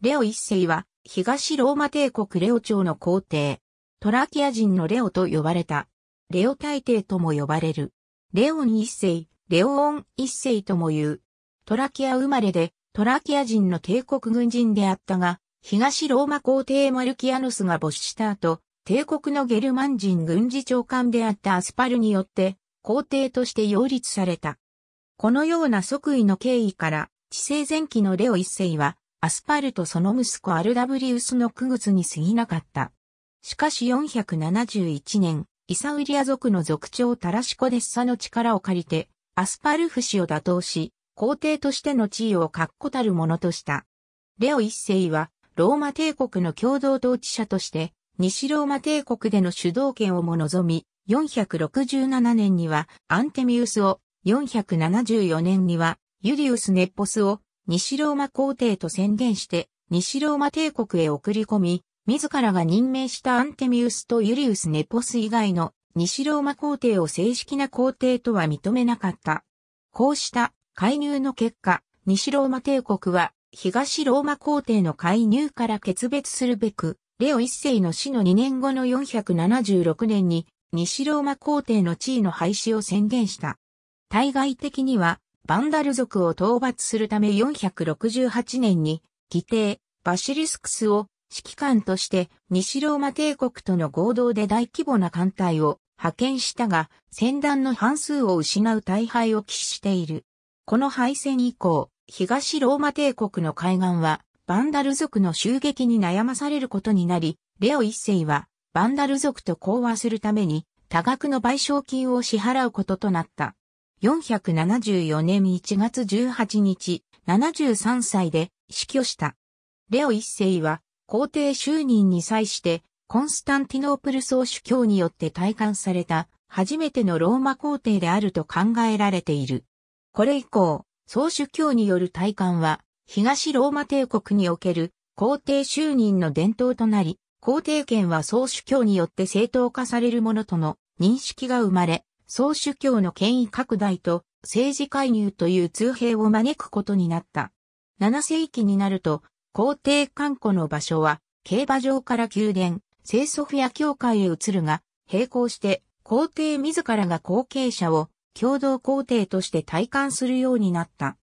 レオ一世は、東ローマ帝国レオ朝の皇帝。トラキア人のレオと呼ばれた。レオ大帝とも呼ばれる。レオン一世、レオオン一世とも言う。トラキア生まれで、トラキア人の帝国軍人であったが、東ローマ皇帝マルキアノスが没した後、帝国のゲルマン人軍事長官であったアスパルによって、皇帝として擁立された。このような即位の経緯から、治世前期のレオ一世は、アスパルとその息子アルダブリウスの区別に過ぎなかった。しかし471年、イサウリア族の族長タラシコデッサの力を借りて、アスパルフ氏を打倒し、皇帝としての地位を確固たるものとした。レオ一世は、ローマ帝国の共同統治者として、西ローマ帝国での主導権をも望み、467年にはアンテミウスを、474年にはユリウス・ネッポスを、西ローマ皇帝と宣言して西ローマ帝国へ送り込み、自らが任命したアンテミウスとユリウス・ネポス以外の西ローマ皇帝を正式な皇帝とは認めなかった。こうした介入の結果、西ローマ帝国は東ローマ皇帝の介入から決別するべく、レオ一世の死の2年後の476年に西ローマ皇帝の地位の廃止を宣言した。対外的にはバンダル族を討伐するため468年に、義定、バシリスクスを指揮官として西ローマ帝国との合同で大規模な艦隊を派遣したが、戦団の半数を失う大敗を喫している。この敗戦以降、東ローマ帝国の海岸は、バンダル族の襲撃に悩まされることになり、レオ一世は、バンダル族と講和するために、多額の賠償金を支払うこととなった。474年1月18日、73歳で死去した。レオ一世は皇帝就任に際してコンスタンティノープル総主教によって体感された初めてのローマ皇帝であると考えられている。これ以降、総主教による体感は東ローマ帝国における皇帝就任の伝統となり、皇帝権は総主教によって正当化されるものとの認識が生まれ、総主教の権威拡大と政治介入という通兵を招くことになった。7世紀になると、皇帝官庫の場所は、競馬場から宮殿、聖ソフィア教会へ移るが、並行して、皇帝自らが後継者を、共同皇帝として体感するようになった。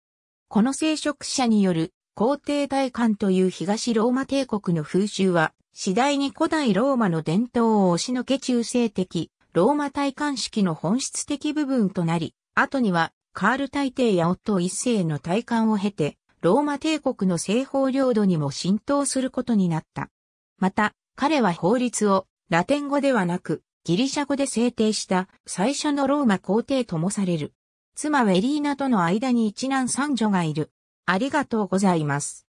この聖職者による皇帝大官という東ローマ帝国の風習は、次第に古代ローマの伝統を押しのけ中性的、ローマ戴冠式の本質的部分となり、後にはカール大帝や夫一世の戴冠を経て、ローマ帝国の西方領土にも浸透することになった。また、彼は法律をラテン語ではなくギリシャ語で制定した最初のローマ皇帝ともされる。妻ウェリーナとの間に一男三女がいる。ありがとうございます。